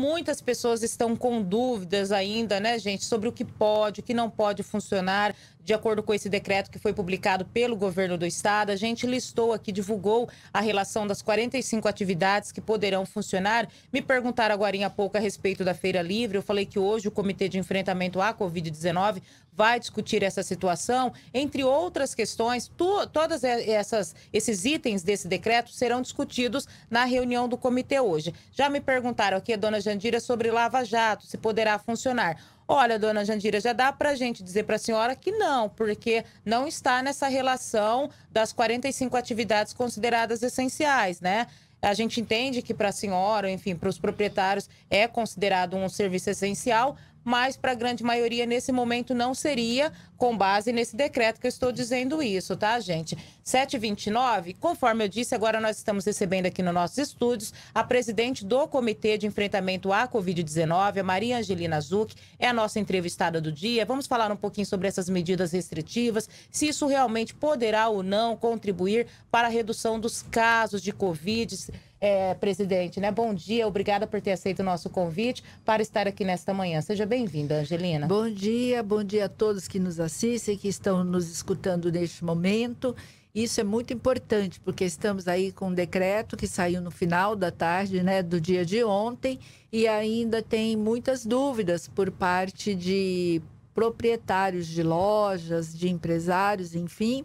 Muitas pessoas estão com dúvidas ainda, né, gente, sobre o que pode, o que não pode funcionar, de acordo com esse decreto que foi publicado pelo governo do estado. A gente listou aqui, divulgou a relação das 45 atividades que poderão funcionar. Me perguntaram agora há pouco a respeito da Feira Livre. Eu falei que hoje o Comitê de Enfrentamento à Covid-19 vai discutir essa situação, entre outras questões, tu, todas essas esses itens desse decreto serão discutidos na reunião do comitê hoje. Já me perguntaram aqui, dona Jandira, sobre Lava Jato, se poderá funcionar. Olha, dona Jandira, já dá para a gente dizer para a senhora que não, porque não está nessa relação das 45 atividades consideradas essenciais, né? A gente entende que para a senhora, enfim, para os proprietários é considerado um serviço essencial, mas para a grande maioria nesse momento não seria, com base nesse decreto que eu estou dizendo isso, tá, gente? 729, conforme eu disse, agora nós estamos recebendo aqui nos nossos estúdios a presidente do Comitê de Enfrentamento à Covid-19, a Maria Angelina Zuc, é a nossa entrevistada do dia. Vamos falar um pouquinho sobre essas medidas restritivas, se isso realmente poderá ou não contribuir para a redução dos casos de Covid. -19 é, presidente, né? Bom dia, obrigada por ter aceito o nosso convite para estar aqui nesta manhã. Seja bem-vinda, Angelina. Bom dia, bom dia a todos que nos assistem, que estão nos escutando neste momento. Isso é muito importante, porque estamos aí com um decreto que saiu no final da tarde, né, do dia de ontem, e ainda tem muitas dúvidas por parte de proprietários de lojas, de empresários, enfim,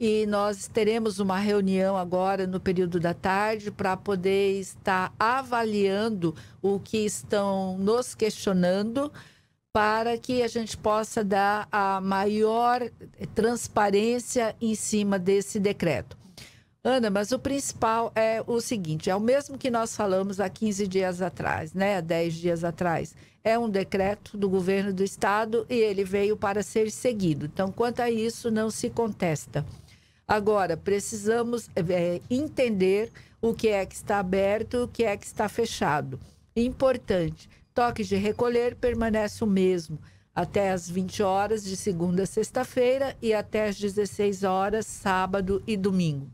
e nós teremos uma reunião agora no período da tarde para poder estar avaliando o que estão nos questionando para que a gente possa dar a maior transparência em cima desse decreto. Ana, mas o principal é o seguinte, é o mesmo que nós falamos há 15 dias atrás, né, há 10 dias atrás. É um decreto do governo do estado e ele veio para ser seguido. Então, quanto a isso, não se contesta. Agora, precisamos é, entender o que é que está aberto, o que é que está fechado. Importante, toque de recolher permanece o mesmo até as 20 horas de segunda a sexta-feira e até as 16 horas sábado e domingo.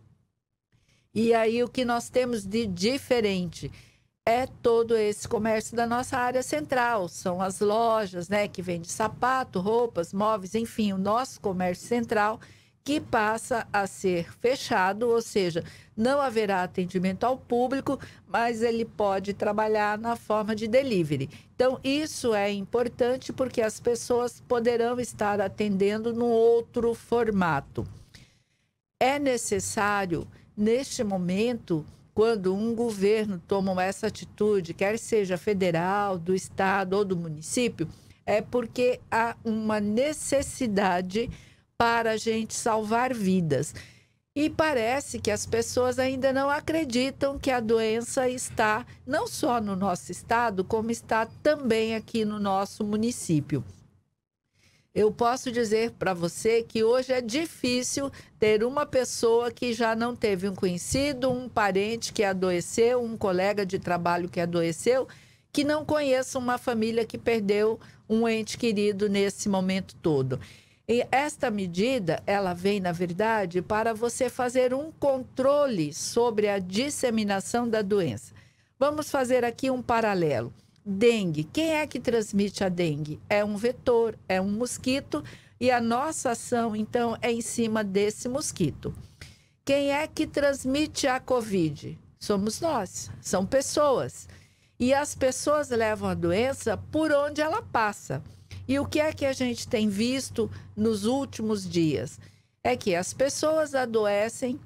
E aí o que nós temos de diferente é todo esse comércio da nossa área central, são as lojas, né, que vende sapato, roupas, móveis, enfim, o nosso comércio central que passa a ser fechado, ou seja, não haverá atendimento ao público, mas ele pode trabalhar na forma de delivery. Então, isso é importante porque as pessoas poderão estar atendendo no outro formato. É necessário, neste momento, quando um governo toma essa atitude, quer seja federal, do estado ou do município, é porque há uma necessidade para a gente salvar vidas. E parece que as pessoas ainda não acreditam que a doença está não só no nosso estado, como está também aqui no nosso município. Eu posso dizer para você que hoje é difícil ter uma pessoa que já não teve um conhecido, um parente que adoeceu, um colega de trabalho que adoeceu, que não conheça uma família que perdeu um ente querido nesse momento todo. E esta medida, ela vem, na verdade, para você fazer um controle sobre a disseminação da doença. Vamos fazer aqui um paralelo. Dengue. Quem é que transmite a dengue? É um vetor, é um mosquito, e a nossa ação, então, é em cima desse mosquito. Quem é que transmite a Covid? Somos nós, são pessoas. E as pessoas levam a doença por onde ela passa. E o que é que a gente tem visto nos últimos dias? É que as pessoas adoecem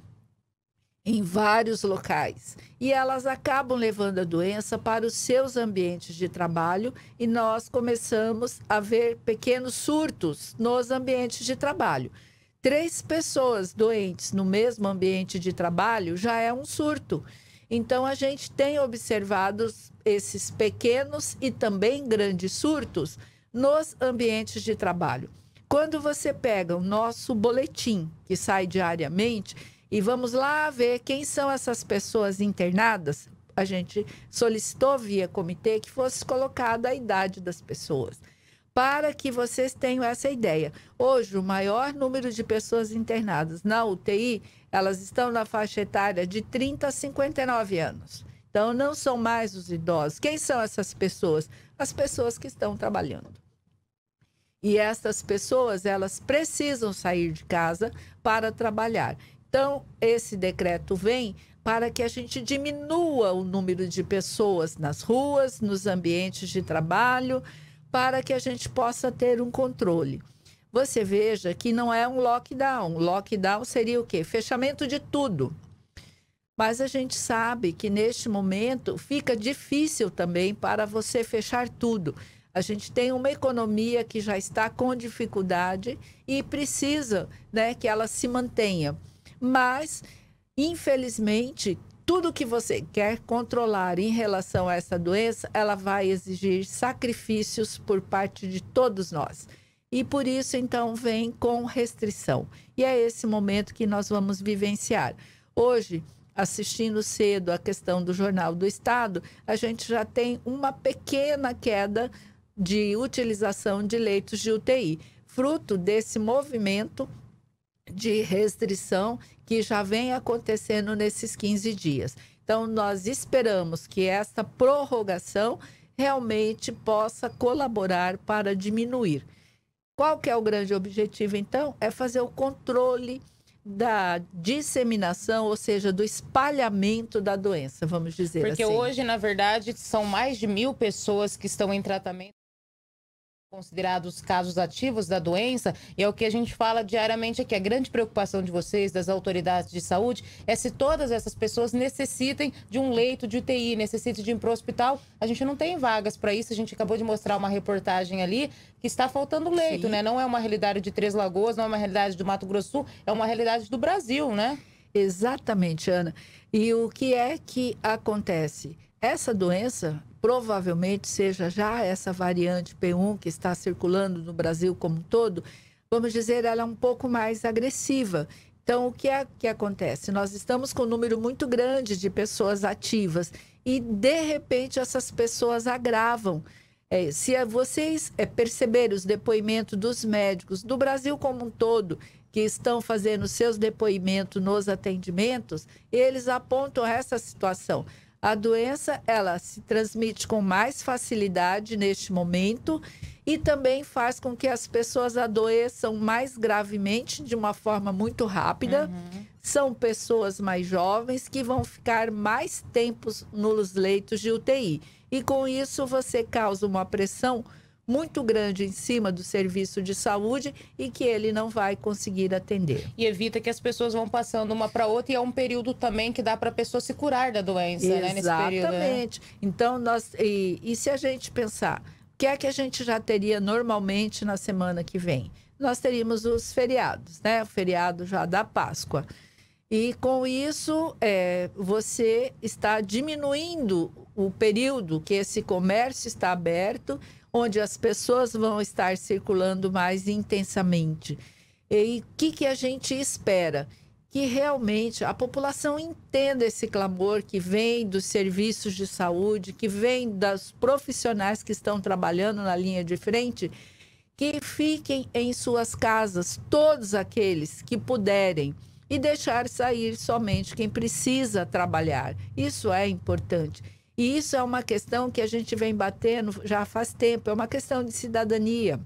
em vários locais e elas acabam levando a doença para os seus ambientes de trabalho e nós começamos a ver pequenos surtos nos ambientes de trabalho. Três pessoas doentes no mesmo ambiente de trabalho já é um surto. Então, a gente tem observado esses pequenos e também grandes surtos nos ambientes de trabalho. Quando você pega o nosso boletim, que sai diariamente, e vamos lá ver quem são essas pessoas internadas, a gente solicitou via comitê que fosse colocada a idade das pessoas para que vocês tenham essa ideia. Hoje, o maior número de pessoas internadas na UTI, elas estão na faixa etária de 30 a 59 anos. Então, não são mais os idosos. Quem são essas pessoas? As pessoas que estão trabalhando. E essas pessoas, elas precisam sair de casa para trabalhar. Então, esse decreto vem para que a gente diminua o número de pessoas nas ruas, nos ambientes de trabalho, para que a gente possa ter um controle. Você veja que não é um lockdown. Lockdown seria o quê? Fechamento de tudo. Mas a gente sabe que neste momento fica difícil também para você fechar tudo. A gente tem uma economia que já está com dificuldade e precisa né, que ela se mantenha. Mas, infelizmente, tudo que você quer controlar em relação a essa doença, ela vai exigir sacrifícios por parte de todos nós. E por isso, então, vem com restrição. E é esse momento que nós vamos vivenciar. Hoje, assistindo cedo a questão do Jornal do Estado, a gente já tem uma pequena queda de utilização de leitos de UTI, fruto desse movimento de restrição que já vem acontecendo nesses 15 dias. Então, nós esperamos que esta prorrogação realmente possa colaborar para diminuir. Qual que é o grande objetivo, então? É fazer o controle da disseminação, ou seja, do espalhamento da doença, vamos dizer Porque assim. Porque hoje, na verdade, são mais de mil pessoas que estão em tratamento considerados casos ativos da doença, e é o que a gente fala diariamente aqui. A grande preocupação de vocês, das autoridades de saúde, é se todas essas pessoas necessitem de um leito de UTI, necessitem de ir para o hospital. A gente não tem vagas para isso, a gente acabou de mostrar uma reportagem ali que está faltando leito, Sim. né? Não é uma realidade de Três Lagoas, não é uma realidade do Mato Grosso Sul, é uma realidade do Brasil, né? Exatamente, Ana. E o que é que acontece? Essa doença, provavelmente seja já essa variante P1 que está circulando no Brasil como um todo, vamos dizer, ela é um pouco mais agressiva. Então, o que é que acontece? Nós estamos com um número muito grande de pessoas ativas e, de repente, essas pessoas agravam. É, se é, vocês é, perceberem os depoimentos dos médicos do Brasil como um todo, que estão fazendo seus depoimentos nos atendimentos, eles apontam essa situação. A doença, ela se transmite com mais facilidade neste momento e também faz com que as pessoas adoeçam mais gravemente, de uma forma muito rápida. Uhum. São pessoas mais jovens que vão ficar mais tempos nos leitos de UTI. E com isso você causa uma pressão muito grande em cima do serviço de saúde e que ele não vai conseguir atender. E evita que as pessoas vão passando uma para outra e é um período também que dá para a pessoa se curar da doença, né, Exatamente. né? Exatamente. Né? Então, nós. E, e se a gente pensar, o que é que a gente já teria normalmente na semana que vem? Nós teríamos os feriados, né? O feriado já da Páscoa. E com isso, é, você está diminuindo o período que esse comércio está aberto, onde as pessoas vão estar circulando mais intensamente. E o que, que a gente espera? Que realmente a população entenda esse clamor que vem dos serviços de saúde, que vem dos profissionais que estão trabalhando na linha de frente, que fiquem em suas casas, todos aqueles que puderem, e deixar sair somente quem precisa trabalhar. Isso é importante. E isso é uma questão que a gente vem batendo já faz tempo, é uma questão de cidadania.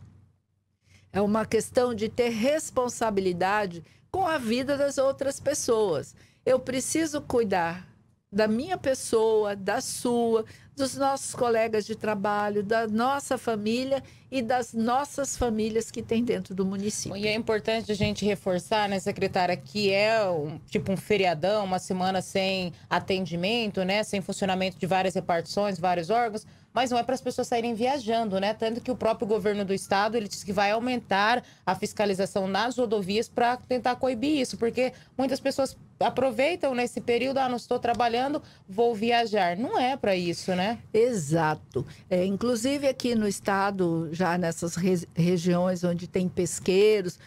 É uma questão de ter responsabilidade com a vida das outras pessoas. Eu preciso cuidar da minha pessoa, da sua, dos nossos colegas de trabalho, da nossa família e das nossas famílias que tem dentro do município. E é importante a gente reforçar, né, secretária, que é um, tipo um feriadão, uma semana sem atendimento, né, sem funcionamento de várias repartições, vários órgãos, mas não é para as pessoas saírem viajando, né? Tanto que o próprio governo do estado ele diz que vai aumentar a fiscalização nas rodovias para tentar coibir isso, porque muitas pessoas aproveitam nesse período, ah, não estou trabalhando, vou viajar. Não é para isso, né? Exato. É, inclusive aqui no estado, já nessas re regiões onde tem pesqueiros,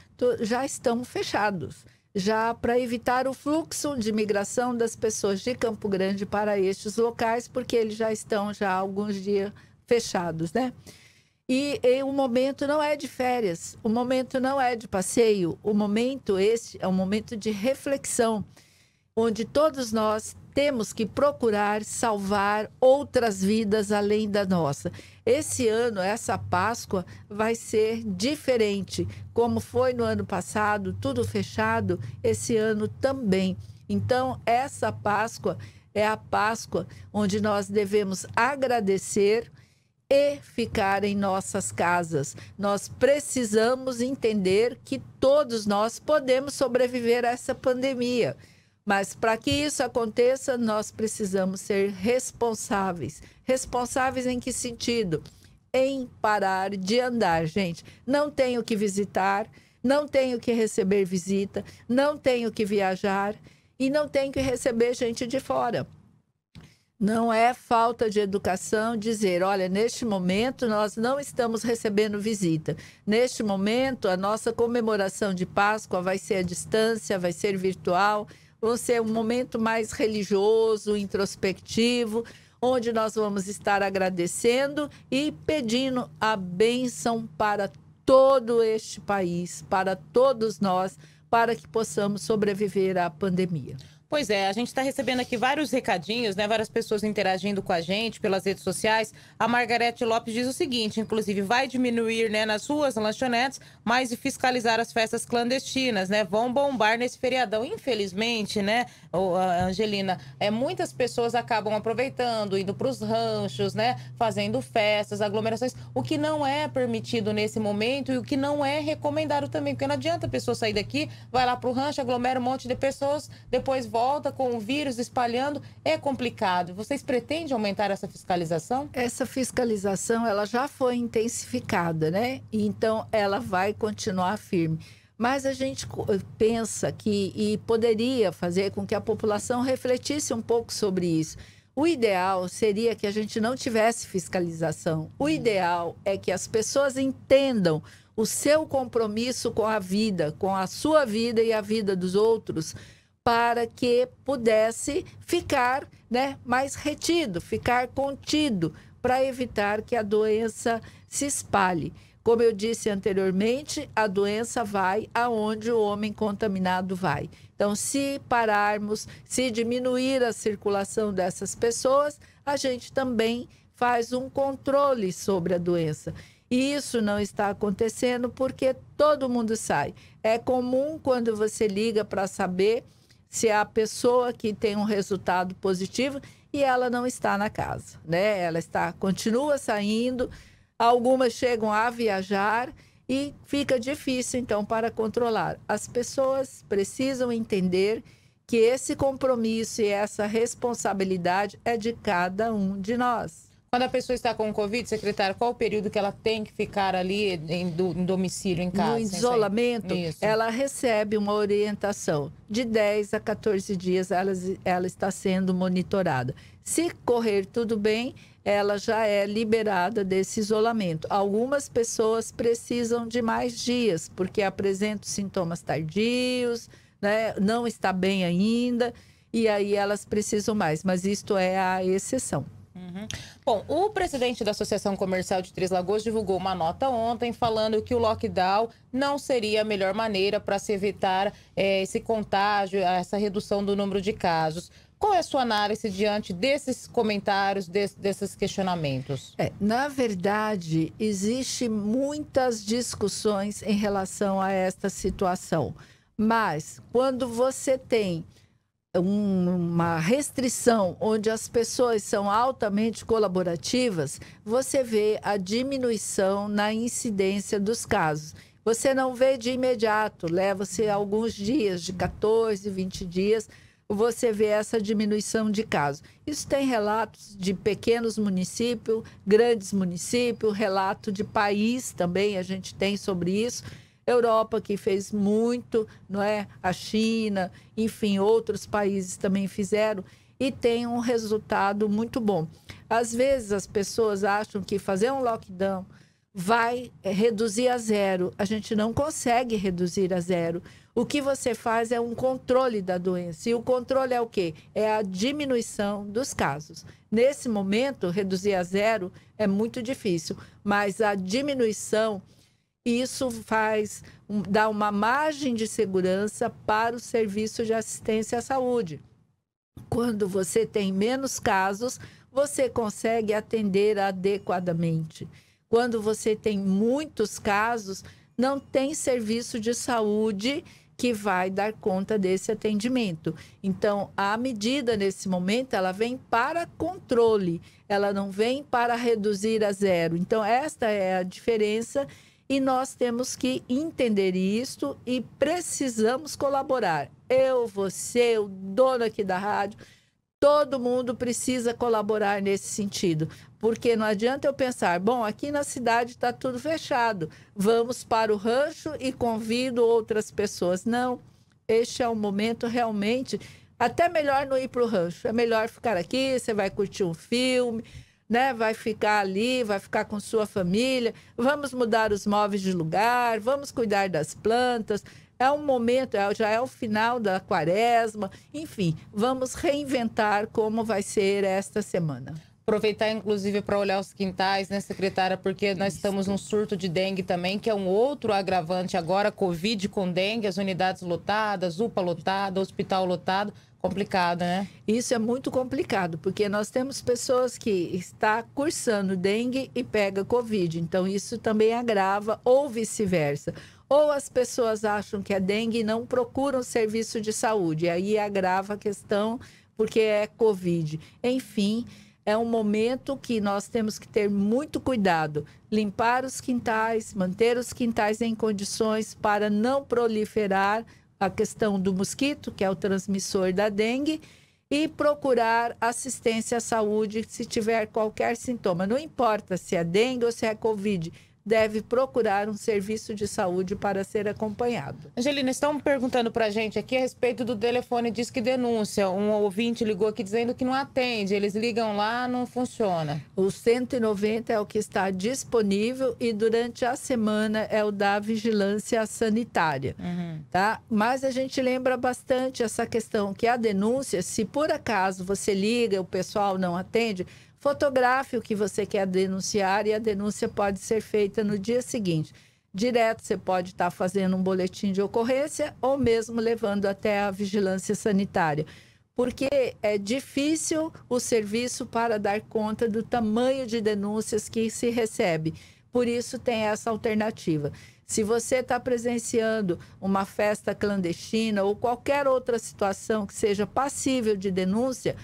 já estão fechados. Já para evitar o fluxo de migração das pessoas de Campo Grande para estes locais, porque eles já estão já há alguns dias fechados, né? E, e, o momento não é de férias, o momento não é de passeio, o momento este é um momento de reflexão, onde todos nós temos que procurar salvar outras vidas além da nossa. Esse ano, essa Páscoa vai ser diferente, como foi no ano passado, tudo fechado, esse ano também. Então, essa Páscoa é a Páscoa onde nós devemos agradecer e ficar em nossas casas. Nós precisamos entender que todos nós podemos sobreviver a essa pandemia. Mas para que isso aconteça, nós precisamos ser responsáveis. Responsáveis em que sentido? Em parar de andar, gente. Não tenho que visitar, não tenho que receber visita, não tenho que viajar e não tenho que receber gente de fora. Não é falta de educação dizer, olha, neste momento nós não estamos recebendo visita. Neste momento, a nossa comemoração de Páscoa vai ser à distância, vai ser virtual, vai ser um momento mais religioso, introspectivo, onde nós vamos estar agradecendo e pedindo a bênção para todo este país, para todos nós, para que possamos sobreviver à pandemia. Pois é, a gente está recebendo aqui vários recadinhos, né? Várias pessoas interagindo com a gente pelas redes sociais. A Margarete Lopes diz o seguinte: inclusive, vai diminuir né, nas ruas, lanchonetes, mas e fiscalizar as festas clandestinas, né? Vão bombar nesse feriadão. Infelizmente, né, Angelina, é, muitas pessoas acabam aproveitando, indo para os ranchos, né? Fazendo festas, aglomerações, o que não é permitido nesse momento e o que não é recomendado também, porque não adianta a pessoa sair daqui, vai lá para o rancho, aglomera um monte de pessoas, depois volta com o vírus espalhando, é complicado. Vocês pretendem aumentar essa fiscalização? Essa fiscalização, ela já foi intensificada, né? Então, ela vai continuar firme. Mas a gente eh, pensa que e poderia fazer com que a população refletisse um pouco sobre isso. O ideal seria que a gente não tivesse fiscalização. O ideal é que as pessoas entendam o seu compromisso com a vida, com a sua vida e a vida dos outros, para que pudesse ficar né, mais retido, ficar contido, para evitar que a doença se espalhe. Como eu disse anteriormente, a doença vai aonde o homem contaminado vai. Então, se pararmos, se diminuir a circulação dessas pessoas, a gente também faz um controle sobre a doença. E isso não está acontecendo porque todo mundo sai. É comum quando você liga para saber se é a pessoa que tem um resultado positivo e ela não está na casa, né? Ela está continua saindo, algumas chegam a viajar e fica difícil então para controlar. As pessoas precisam entender que esse compromisso e essa responsabilidade é de cada um de nós. Quando a pessoa está com Covid, secretário, qual o período que ela tem que ficar ali em, do, em domicílio, em casa? No assim, isolamento, ela recebe uma orientação. De 10 a 14 dias, ela, ela está sendo monitorada. Se correr tudo bem, ela já é liberada desse isolamento. Algumas pessoas precisam de mais dias, porque apresentam sintomas tardios, né? não está bem ainda, e aí elas precisam mais. Mas isto é a exceção. Uhum. Bom, o presidente da Associação Comercial de Três Lagoas divulgou uma nota ontem falando que o lockdown não seria a melhor maneira para se evitar eh, esse contágio, essa redução do número de casos. Qual é a sua análise diante desses comentários, desses questionamentos? É, na verdade, existe muitas discussões em relação a esta situação. Mas quando você tem uma restrição onde as pessoas são altamente colaborativas, você vê a diminuição na incidência dos casos. Você não vê de imediato, leva-se alguns dias, de 14, 20 dias, você vê essa diminuição de casos. Isso tem relatos de pequenos municípios, grandes municípios, relato de país também, a gente tem sobre isso. Europa que fez muito, não é? A China, enfim, outros países também fizeram e tem um resultado muito bom. Às vezes as pessoas acham que fazer um lockdown vai reduzir a zero. A gente não consegue reduzir a zero. O que você faz é um controle da doença. E o controle é o quê? É a diminuição dos casos. Nesse momento, reduzir a zero é muito difícil, mas a diminuição isso faz um, dá uma margem de segurança para o serviço de assistência à saúde. Quando você tem menos casos, você consegue atender adequadamente. Quando você tem muitos casos, não tem serviço de saúde que vai dar conta desse atendimento. Então, a medida nesse momento, ela vem para controle, ela não vem para reduzir a zero. Então, esta é a diferença e nós temos que entender isto e precisamos colaborar. Eu, você, o dono aqui da rádio, todo mundo precisa colaborar nesse sentido. Porque não adianta eu pensar, bom, aqui na cidade está tudo fechado, vamos para o rancho e convido outras pessoas. Não, este é um momento realmente. Até melhor não ir para o rancho, é melhor ficar aqui, você vai curtir um filme, né? Vai ficar ali, vai ficar com sua família. Vamos mudar os móveis de lugar, vamos cuidar das plantas. É um momento, é, já é o final da quaresma. Enfim, vamos reinventar como vai ser esta semana aproveitar inclusive para olhar os quintais, né, secretária, porque Isso. nós estamos num surto de dengue também, que é um outro agravante agora, covid com dengue, as unidades lotadas, UPA lotada, hospital lotado. Complicado, né? Isso é muito complicado, porque nós temos pessoas que está cursando dengue e pega covid, então isso também agrava ou vice-versa. Ou as pessoas acham que é dengue e não procuram serviço de saúde, aí agrava a questão porque é covid. Enfim, é um momento que nós temos que ter muito cuidado, limpar os quintais, manter os quintais em condições para não proliferar a questão do mosquito, que é o transmissor da dengue, e procurar assistência à saúde se tiver qualquer sintoma. Não importa se é dengue ou se é covid, deve procurar um serviço de saúde para ser acompanhado. Angelina, estão perguntando para a gente aqui a respeito do telefone diz que Denúncia. Um ouvinte ligou aqui dizendo que não atende, eles ligam lá, não funciona. O 190 é o que está disponível e durante a semana é o da vigilância sanitária, uhum. tá? Mas a gente lembra bastante essa questão que a denúncia, se por acaso você liga, o pessoal não atende, Fotografe o que você quer denunciar e a denúncia pode ser feita no dia seguinte. Direto, você pode estar fazendo um boletim de ocorrência ou mesmo levando até a vigilância sanitária porque é difícil o serviço para dar conta do tamanho de denúncias que se recebe. Por isso, tem essa alternativa. Se você está presenciando uma festa clandestina ou qualquer outra situação que seja passível de denúncia,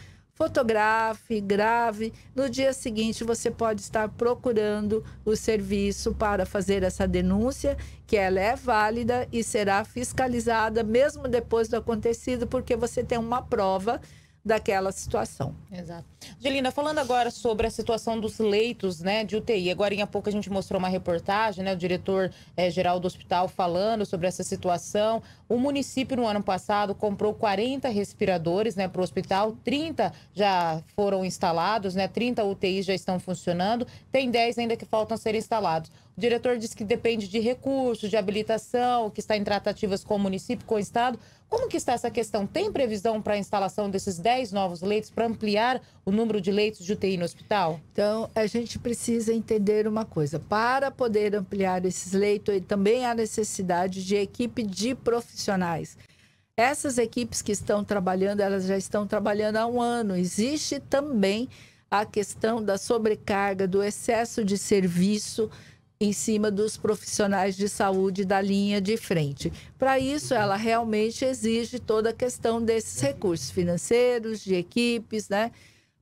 fotografe, grave. No dia seguinte, você pode estar procurando o serviço para fazer essa denúncia, que ela é válida e será fiscalizada mesmo depois do acontecido, porque você tem uma prova daquela situação. Exato. Angelina, falando agora sobre a situação dos leitos né, de UTI. Agora em pouco a gente mostrou uma reportagem, né, o diretor-geral eh, é, do hospital falando sobre essa situação. O município, no ano passado, comprou 40 respiradores né, para o hospital, 30 já foram instalados, né, 30 UTIs já estão funcionando, tem 10 ainda que faltam ser instalados. O diretor disse que depende de recursos, de habilitação, que está em tratativas com o município, com o Estado. Como que está essa questão? Tem previsão para a instalação desses 10 novos leitos para ampliar o número de leitos de UTI no hospital? Então, a gente precisa entender uma coisa. Para poder ampliar esses leitos, também há necessidade de equipe de profissionais. Essas equipes que estão trabalhando, elas já estão trabalhando há um ano. Existe também a questão da sobrecarga, do excesso de serviço em cima dos profissionais de saúde da linha de frente. Para isso, ela realmente exige toda a questão desses recursos financeiros, de equipes, né?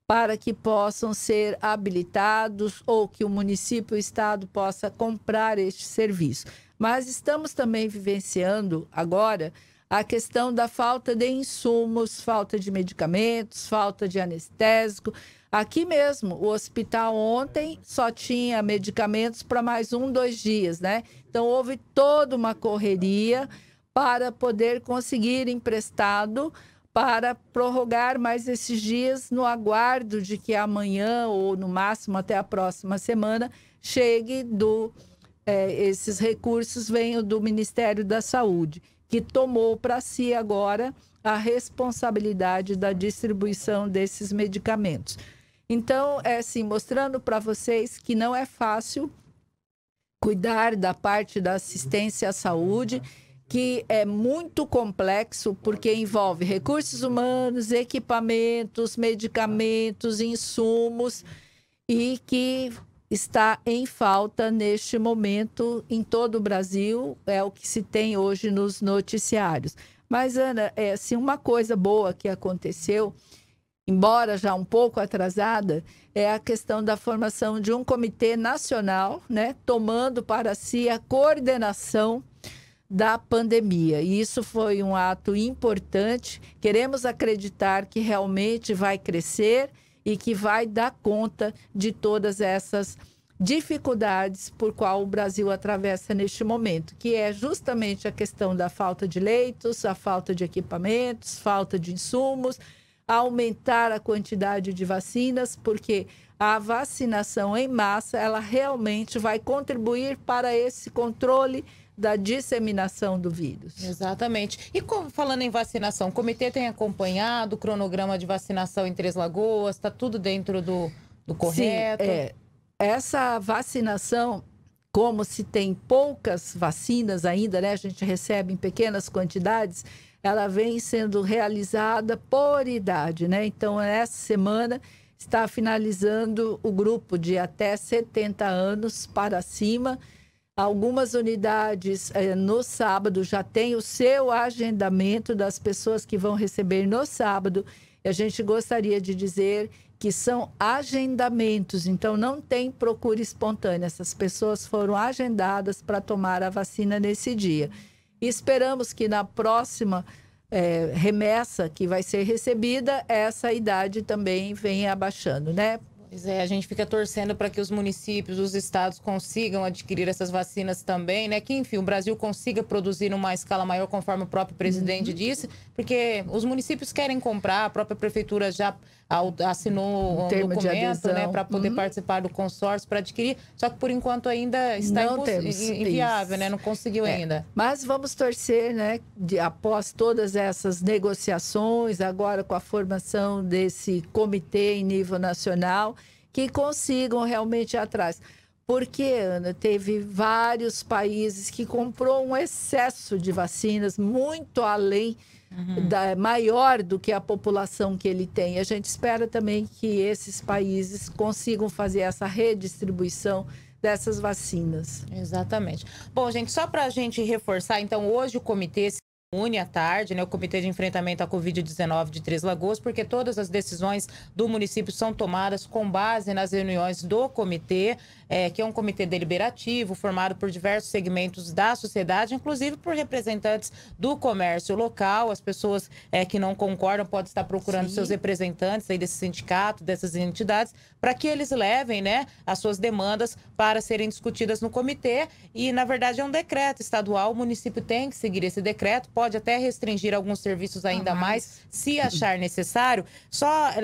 Para que possam ser habilitados ou que o município e o estado possa comprar este serviço. Mas estamos também vivenciando agora a questão da falta de insumos, falta de medicamentos, falta de anestésico. Aqui mesmo, o hospital ontem só tinha medicamentos para mais um, dois dias, né? Então, houve toda uma correria para poder conseguir emprestado para prorrogar mais esses dias no aguardo de que amanhã ou no máximo até a próxima semana chegue do é, esses recursos venham do Ministério da Saúde que tomou para si agora a responsabilidade da distribuição desses medicamentos. Então, é assim, mostrando para vocês que não é fácil cuidar da parte da assistência à saúde, que é muito complexo, porque envolve recursos humanos, equipamentos, medicamentos, insumos, e que está em falta neste momento em todo o Brasil, é o que se tem hoje nos noticiários. Mas, Ana, é, se uma coisa boa que aconteceu, embora já um pouco atrasada, é a questão da formação de um comitê nacional, né, tomando para si a coordenação da pandemia. E isso foi um ato importante. Queremos acreditar que realmente vai crescer e que vai dar conta de todas essas dificuldades por qual o Brasil atravessa neste momento, que é justamente a questão da falta de leitos, a falta de equipamentos, falta de insumos, aumentar a quantidade de vacinas, porque a vacinação em massa, ela realmente vai contribuir para esse controle da disseminação do vírus. Exatamente. E como, falando em vacinação, o comitê tem acompanhado o cronograma de vacinação em Três Lagoas? Está tudo dentro do, do correto? Sim, é, essa vacinação, como se tem poucas vacinas ainda, né? A gente recebe em pequenas quantidades, ela vem sendo realizada por idade, né? Então, essa semana está finalizando o grupo de até 70 anos para cima Algumas unidades eh, no sábado já tem o seu agendamento das pessoas que vão receber no sábado. E A gente gostaria de dizer que são agendamentos, então não tem procura espontânea. Essas pessoas foram agendadas para tomar a vacina nesse dia. E esperamos que na próxima eh, remessa que vai ser recebida, essa idade também venha abaixando, né? Pois é, a gente fica torcendo para que os municípios, os estados consigam adquirir essas vacinas também, né? Que, enfim, o Brasil consiga produzir numa escala maior, conforme o próprio presidente uhum. disse, porque os municípios querem comprar, a própria prefeitura já assinou um documento, né, para poder uhum. participar do consórcio, para adquirir, só que por enquanto ainda está inviável, né? Não conseguiu é. ainda. Mas vamos torcer, né, de, após todas essas negociações, agora com a formação desse comitê em nível nacional, que consigam realmente ir atrás. Porque, Ana, teve vários países que comprou um excesso de vacinas muito além uhum. da maior do que a população que ele tem. A gente espera também que esses países consigam fazer essa redistribuição dessas vacinas. Exatamente. Bom, gente, só para a gente reforçar, então, hoje o comitê une à tarde, né, o Comitê de Enfrentamento à Covid-19 de Três Lagoas, porque todas as decisões do município são tomadas com base nas reuniões do comitê é, que é um comitê deliberativo formado por diversos segmentos da sociedade, inclusive por representantes do comércio local. As pessoas é, que não concordam podem estar procurando Sim. seus representantes aí desse sindicato, dessas entidades, para que eles levem né, as suas demandas para serem discutidas no comitê. E, na verdade, é um decreto estadual, o município tem que seguir esse decreto, pode até restringir alguns serviços ah, ainda ah, mais, se achar necessário. Só é,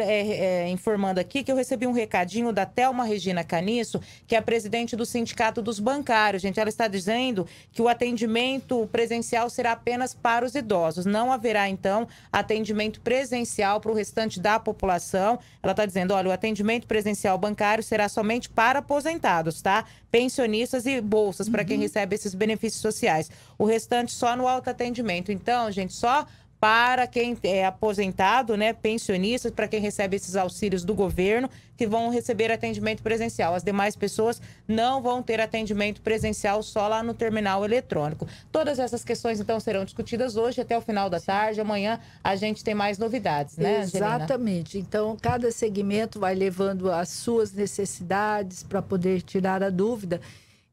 é, informando aqui que eu recebi um recadinho da Thelma Regina Canisso, que que é presidente do Sindicato dos Bancários. Gente, ela está dizendo que o atendimento presencial será apenas para os idosos. Não haverá, então, atendimento presencial para o restante da população. Ela está dizendo: olha, o atendimento presencial bancário será somente para aposentados, tá? Pensionistas e bolsas para quem uhum. recebe esses benefícios sociais. O restante só no autoatendimento. Então, gente, só para quem é aposentado, né, pensionistas, para quem recebe esses auxílios do governo, que vão receber atendimento presencial. As demais pessoas não vão ter atendimento presencial só lá no terminal eletrônico. Todas essas questões, então, serão discutidas hoje até o final da tarde. Amanhã a gente tem mais novidades, né, Exatamente. Então, cada segmento vai levando as suas necessidades para poder tirar a dúvida.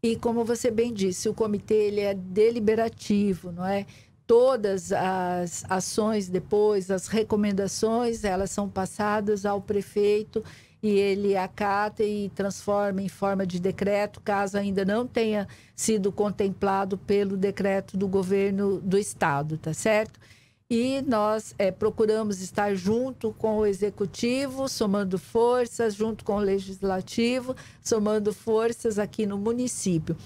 E como você bem disse, o comitê ele é deliberativo, não é? todas as ações depois, as recomendações, elas são passadas ao prefeito e ele acata e transforma em forma de decreto, caso ainda não tenha sido contemplado pelo decreto do governo do estado, tá certo? E nós é, procuramos estar junto com o executivo, somando forças, junto com o legislativo, somando forças aqui no município.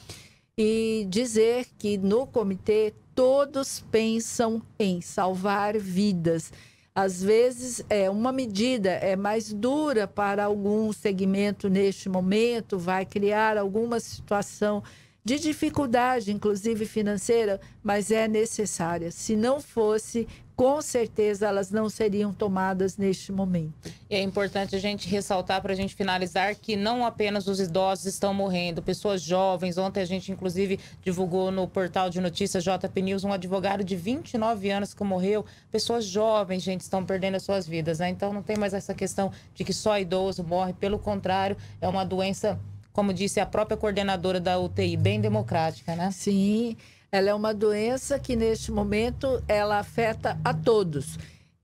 E dizer que no comitê todos pensam em salvar vidas. Às vezes, é uma medida é mais dura para algum segmento neste momento, vai criar alguma situação de dificuldade, inclusive financeira, mas é necessária. Se não fosse, com certeza elas não seriam tomadas neste momento. é importante a gente ressaltar para a gente finalizar que não apenas os idosos estão morrendo, pessoas jovens. Ontem a gente, inclusive, divulgou no portal de notícias JP News um advogado de 29 anos que morreu. Pessoas jovens, gente, estão perdendo as suas vidas. Né? Então não tem mais essa questão de que só idoso morre. Pelo contrário, é uma doença, como disse a própria coordenadora da UTI, bem democrática, né? Sim. Ela é uma doença que neste momento ela afeta a todos.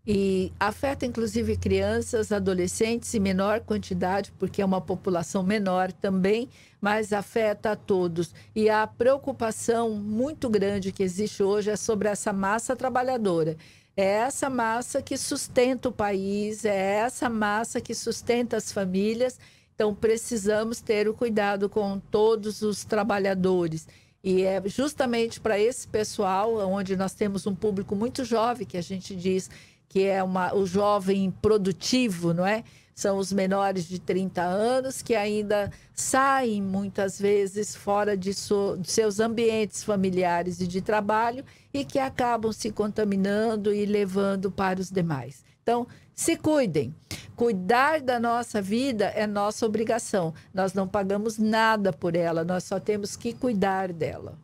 E afeta inclusive crianças, adolescentes em menor quantidade, porque é uma população menor também, mas afeta a todos. E a preocupação muito grande que existe hoje é sobre essa massa trabalhadora. É essa massa que sustenta o país, é essa massa que sustenta as famílias. Então, precisamos ter o cuidado com todos os trabalhadores. E é justamente para esse pessoal, onde nós temos um público muito jovem, que a gente diz que é uma, o jovem produtivo, não é? São os menores de 30 anos que ainda saem muitas vezes fora de, so, de seus ambientes familiares e de trabalho e que acabam se contaminando e levando para os demais. Então, se cuidem. Cuidar da nossa vida é nossa obrigação. Nós não pagamos nada por ela, nós só temos que cuidar dela.